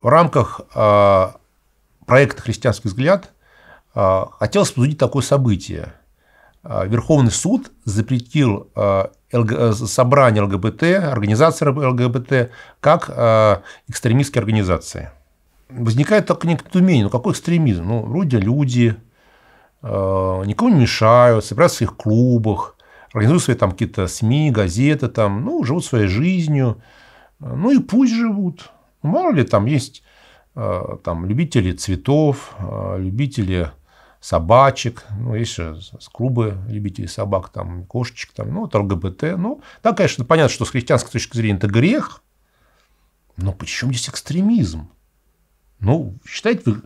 В рамках а, проекта «Христианский взгляд» а, хотелось обсудить такое событие. А, Верховный суд запретил э, собрание ЛГБТ, организации ЛГБТ, как экстремистские организации. Возникает только недоумение, ну какой экстремизм? Ну, вроде люди, никому не мешают, собираются в своих клубах, организуют свои там какие-то СМИ, газеты, там, ну, живут своей жизнью, ну и пусть живут. Мало ли там есть э, там, любители цветов, э, любители собачек, ну, есть же клубы любителей собак, там, кошечек, там, ну, вот ЛГБТ. Ну, да, конечно, понятно, что с христианской точки зрения это грех, но почему здесь экстремизм? Ну, считаете вы,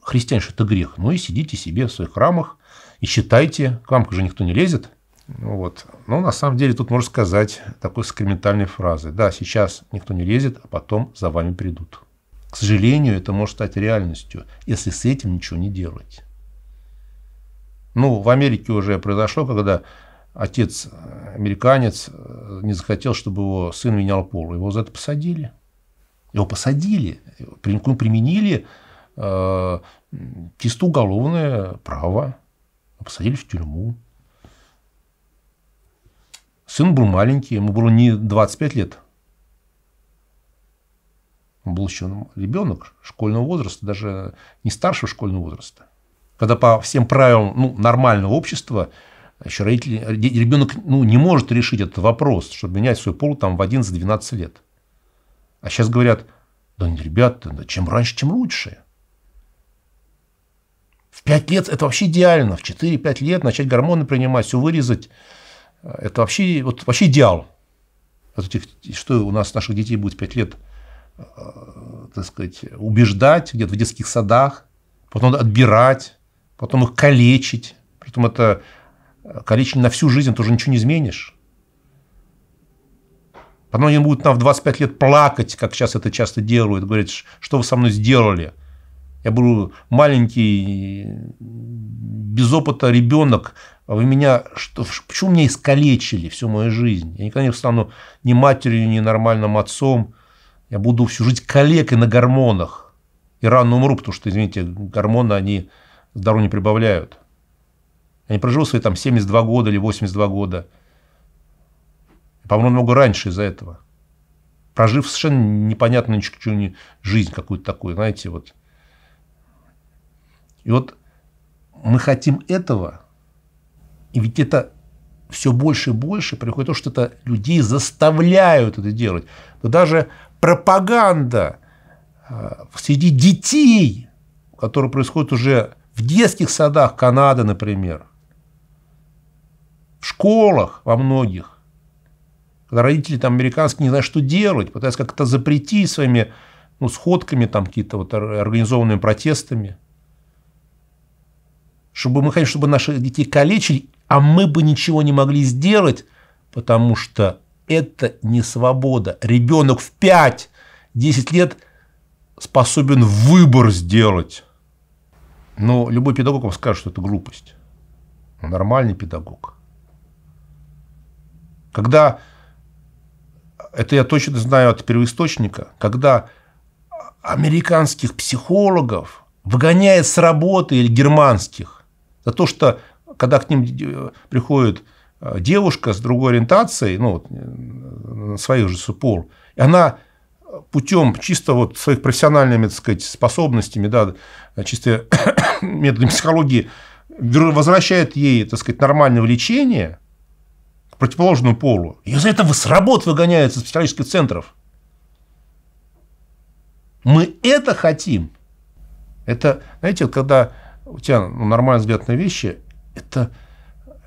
христиане, что это грех? Ну, и сидите себе в своих храмах и считайте, к вам же никто не лезет – ну Вот. Но на самом деле тут можно сказать такой сакраментальной фразы. Да, сейчас никто не лезет, а потом за вами придут. К сожалению, это может стать реальностью, если с этим ничего не делать. Ну, в Америке уже произошло, когда отец э, американец э, не захотел, чтобы его сын менял пол. Его за это посадили. Его посадили, ну, применили э, чисто уголовное право. Посадили в тюрьму. Сын был маленький, ему было не 25 лет. Он был еще ребенок школьного возраста, даже не старшего школьного возраста. Когда по всем правилам ну, нормального общества еще родители, ребенок ну, не может решить этот вопрос, чтобы менять свой пол там, в 11-12 лет. А сейчас говорят, да не ребята, да чем раньше, чем лучше. В 5 лет это вообще идеально. В 4-5 лет начать гормоны принимать, все вырезать. А, это вообще, вот, вообще идеал. Что у нас наших детей будет 5 лет, а, так сказать, убеждать где-то в детских садах, потом отбирать, потом их калечить. Притом это а, калечить на всю жизнь, тоже ничего не изменишь. Потом они будут нам в 25 лет плакать, как сейчас это часто делают, говорят, что вы со мной сделали. Я говорю, маленький, без опыта ребенок, а вы меня, что, почему меня искалечили всю мою жизнь? Я никогда не стану ни матерью, ни нормальным отцом. Я буду всю жизнь калекой на гормонах. И рано умру, потому что, извините, гормоны, они здоровье не прибавляют. Я не прожил свои там 72 года или 82 года. Я помру много раньше из-за этого. Прожив совершенно непонятную жизнь какую-то такую, знаете, вот – и вот мы хотим этого, и ведь это все больше и больше приходит то, что это людей заставляют это делать. Но даже пропаганда э, среди детей, которая происходит уже в детских садах Канады, например, в школах во многих, когда родители там американские не знают, что делать, пытаются как-то запретить своими ну, сходками, там какие-то вот организованными протестами – чтобы мы, хотим чтобы наши детей калечили, а мы бы ничего не могли сделать, потому что это не свобода. Ребенок в 5-10 лет способен выбор сделать. Но любой педагог вам скажет, что это глупость. Но нормальный педагог. Когда, это я точно знаю от первоисточника, когда американских психологов выгоняет с работы или германских, за то, что когда к ним э, приходит э, девушка с другой ориентацией, ну, вот, э, своих же супруг, и она путем чисто вот своих профессиональными, так сказать, способностями, да, чисто методами психологии возвращает ей, так сказать, нормальное влечение к противоположному полу. Ее за это с работ выгоняется из психологических центров. Мы это хотим. Это, знаете, вот когда у тебя ну, нормальный взгляд на вещи, это,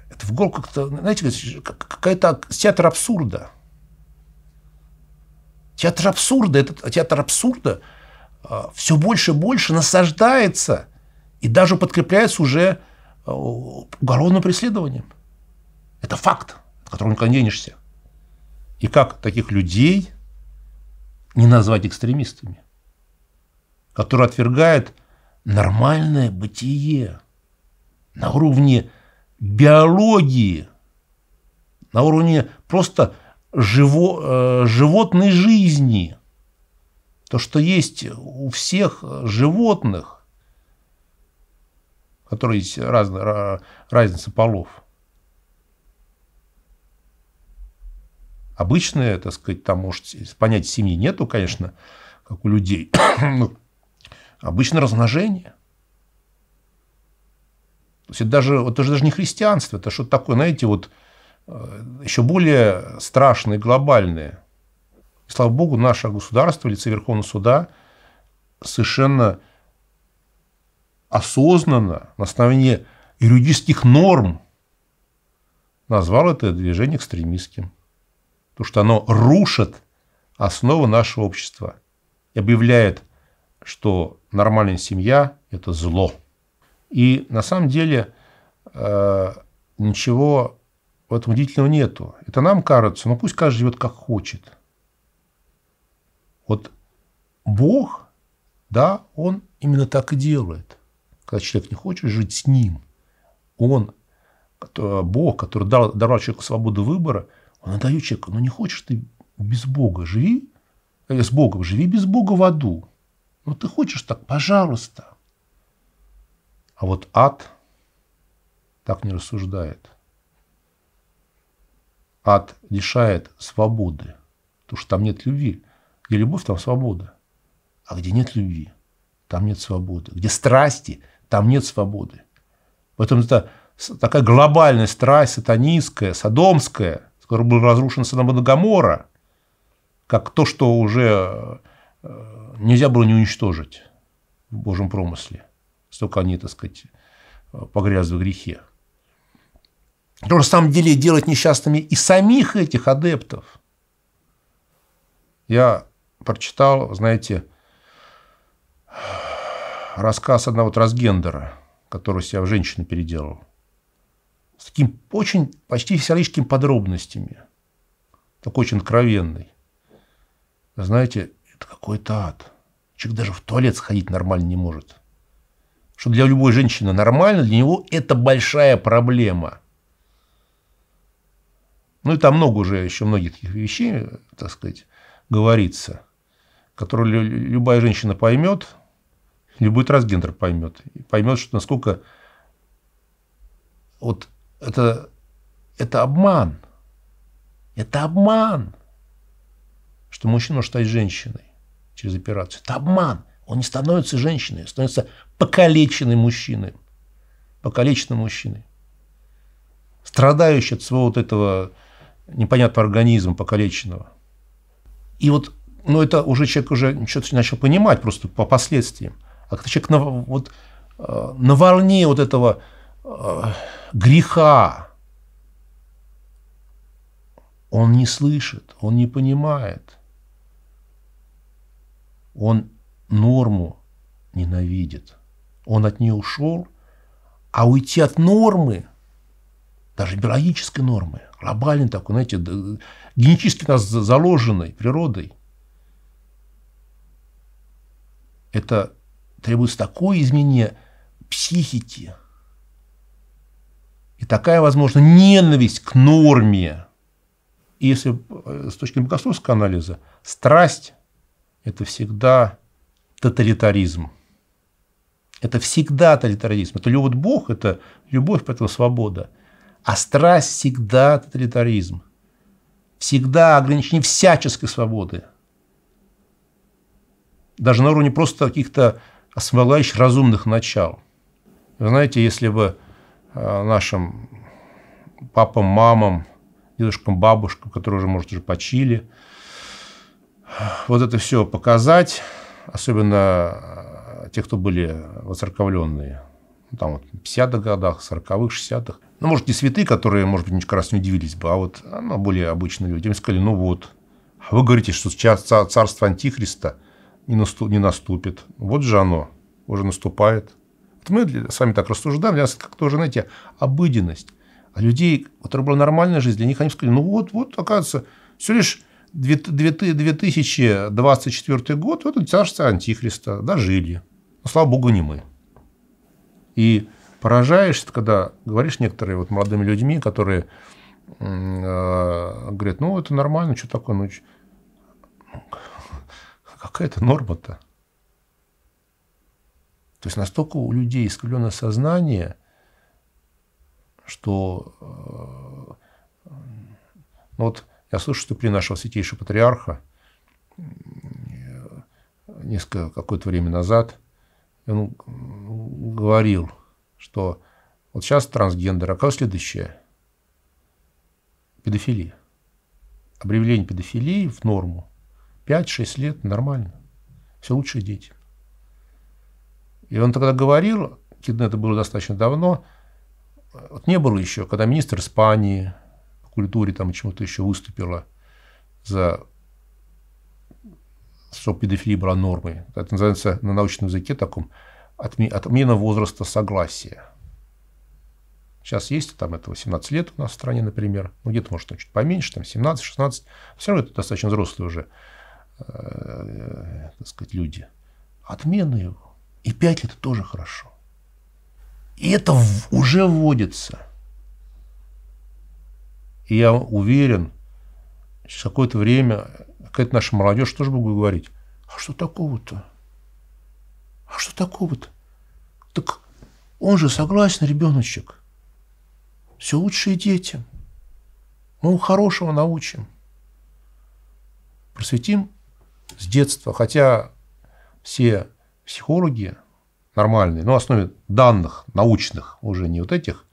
это в голову как-то, знаете, какая-то театр абсурда. Театр абсурда, этот а театр абсурда э, а, все больше и больше насаждается и даже подкрепляется уже э, уголовным преследованием. Это факт, от которого никуда не денешься. И как таких людей не назвать экстремистами, которые отвергают нормальное бытие на уровне биологии, на уровне просто живо, э, животной жизни. То, что есть у всех животных, которые есть раз, разница полов. Обычное, так сказать, там, может, понятия семьи нету, конечно, как у людей. Ну, Обычно размножение. То есть это даже, это же даже не христианство, это что-то такое, знаете, вот э, еще более страшное, глобальное. И, слава богу, наше государство, в лице Верховного суда, совершенно осознанно, на основании юридических норм, назвал это движение экстремистским. Потому что оно рушит основы нашего общества и объявляет, что нормальная семья – это зло. И на самом деле э, ничего в этом удивительного нету. Это нам кажется, но ну пусть каждый живет как хочет. Вот Бог, да, он именно так и делает. Когда человек не хочет жить с ним, он, Бог, который дал, даровал человеку свободу выбора, он отдает человеку, ну не хочешь ты без Бога, живи, э, с Богом, живи без Бога в аду. Ну ты хочешь так, пожалуйста. А вот ад так не рассуждает. Ад лишает свободы, потому что там нет любви. Где любовь, там свобода. А где нет любви, там нет свободы. Где страсти, там нет свободы. Поэтому это такая глобальная страсть, сатанистская, садомская, с которой был разрушен Содом Гомора, как то, что уже э, нельзя было не уничтожить в Божьем промысле, столько они, так сказать, погрязли в грехе. Потому что, самом деле, делать несчастными и самих этих адептов. Я прочитал, знаете, рассказ одного трансгендера, который себя в женщину переделал. С таким очень, почти всяческими подробностями. Такой очень откровенный. Знаете, это какой-то ад. Человек даже в туалет сходить нормально не может. Что для любой женщины нормально, для него это большая проблема. Ну и там много уже еще многих таких вещей, так сказать, говорится, которые любая женщина поймет, любой трансгендер поймет. И поймет, что насколько вот это, это обман. Это обман что мужчину считать женщиной через операцию. Это обман. Он не становится женщиной, становится покалеченным мужчиной. Покалеченным мужчиной. Страдающий от своего вот этого непонятного организма покалеченного. И вот ну, это уже человек уже что-то начал понимать просто по последствиям. А когда человек на, вот, э, на волне вот этого э, греха, он не слышит, он не понимает – он норму ненавидит. Он от нее ушел, а уйти от нормы, даже биологической нормы, глобальной такой, знаете, генетически нас заложенной природой, это требуется такое изменение психики и такая, возможно, ненависть к норме. И если э, с точки богословского анализа, страсть это всегда тоталитаризм. Это всегда тоталитаризм. Это вот Бог, это любовь, поэтому свобода. А страсть всегда тоталитаризм. Всегда ограничение всяческой свободы. Даже на уровне просто каких-то освобождающих разумных начал. Вы знаете, если бы э, нашим папам, мамам, дедушкам, бабушкам, которые уже, может, уже почили, вот это все показать, особенно э, те, кто были воцерковленные, ну, там вот, в 50-х годах, 40-х, 60-х. Ну, может, не святые, которые, может быть, как раз не удивились бы, а вот а, ну, более обычные люди. Им сказали, ну вот, а вы говорите, что сейчас царство Антихриста не, наступ, не наступит. Вот же оно уже наступает. Вот мы с вами так рассуждаем, для нас это как-то уже, знаете, обыденность. А людей, у которых была нормальная жизнь, для них они сказали, ну вот, вот, оказывается, все лишь 2024 год, вот это царство Антихриста, дожили. Но, слава богу, не мы. И поражаешься, когда говоришь некоторые вот молодыми людьми, которые э, говорят, ну, это нормально, что такое, ну, «Ну какая-то норма-то. То есть настолько у людей искривлено сознание, что э, ну, вот я слышу, что при нашего святейшего патриарха э, несколько какое-то время назад он говорил, что вот сейчас трансгендер, а как следующее? Педофилия. Объявление педофилии в норму. 5-6 лет нормально. Все лучшие дети. И он тогда говорил, это было достаточно давно, вот не было еще, когда министр Испании, культуре, там чему-то еще выступила за что педофилия была нормой. Это называется на научном языке таком отмена возраста согласия. Сейчас есть там это 18 лет у нас в стране, например, ну где-то может чуть поменьше, там 17-16, все равно это достаточно взрослые уже, э, так сказать, люди. Отмена его. И 5 лет тоже хорошо. И это уже вводится. И я уверен, через какое-то время какая-то наша молодежь тоже будет говорить, а что такого-то? А что такого-то? Так он же согласен, ребеночек. Все лучшие дети. Мы его хорошего научим. Просветим с детства. Хотя все психологи нормальные, но ну, основе данных научных, уже не вот этих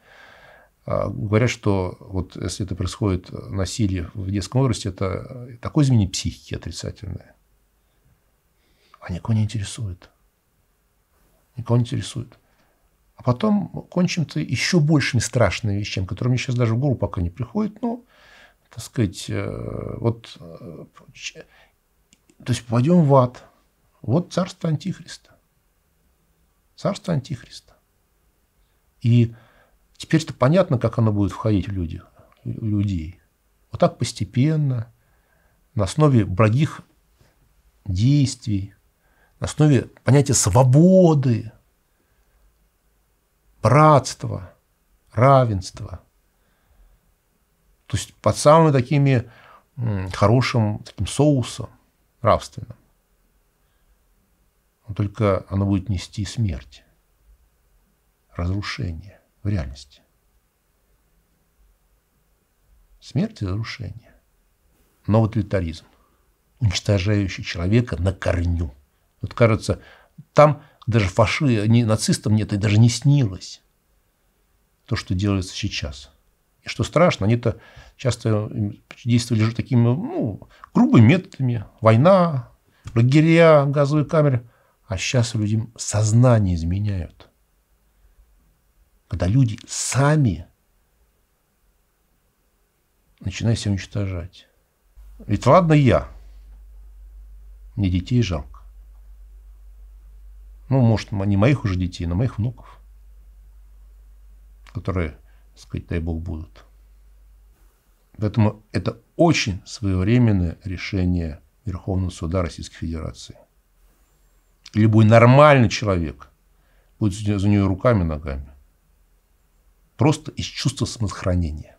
а, говорят, что вот если это происходит э, насилие в детском возрасте, это такое изменение психики отрицательное. А никого не интересует. Никого не интересует. А потом кончим-то еще большими страшными вещами, которые мне сейчас даже в голову пока не приходят. Но, ну, так сказать, э, вот... Э, то есть пойдем в ад. Вот царство Антихриста. Царство Антихриста. И Теперь-то понятно, как оно будет входить в люди, в людей. Вот так постепенно, на основе благих действий, на основе понятия свободы, братства, равенства. То есть под самыми такими хорошим таким соусом нравственным. Но только оно будет нести смерть, разрушение в реальности. Смерть и разрушение. Но вот уничтожающий человека на корню. Вот кажется, там даже фаши, не, нацистам нет, и даже не снилось то, что делается сейчас. И что страшно, они-то часто действовали же такими ну, грубыми методами. Война, лагеря, газовые камеры. А сейчас людям сознание изменяют – когда люди сами начинают себя уничтожать. Ведь ладно я, мне детей жалко. Ну, может, не моих уже детей, но моих внуков, которые, так сказать, дай бог, будут. Поэтому это очень своевременное решение Верховного суда Российской Федерации. Любой нормальный человек будет за нее руками ногами просто из чувства самосохранения.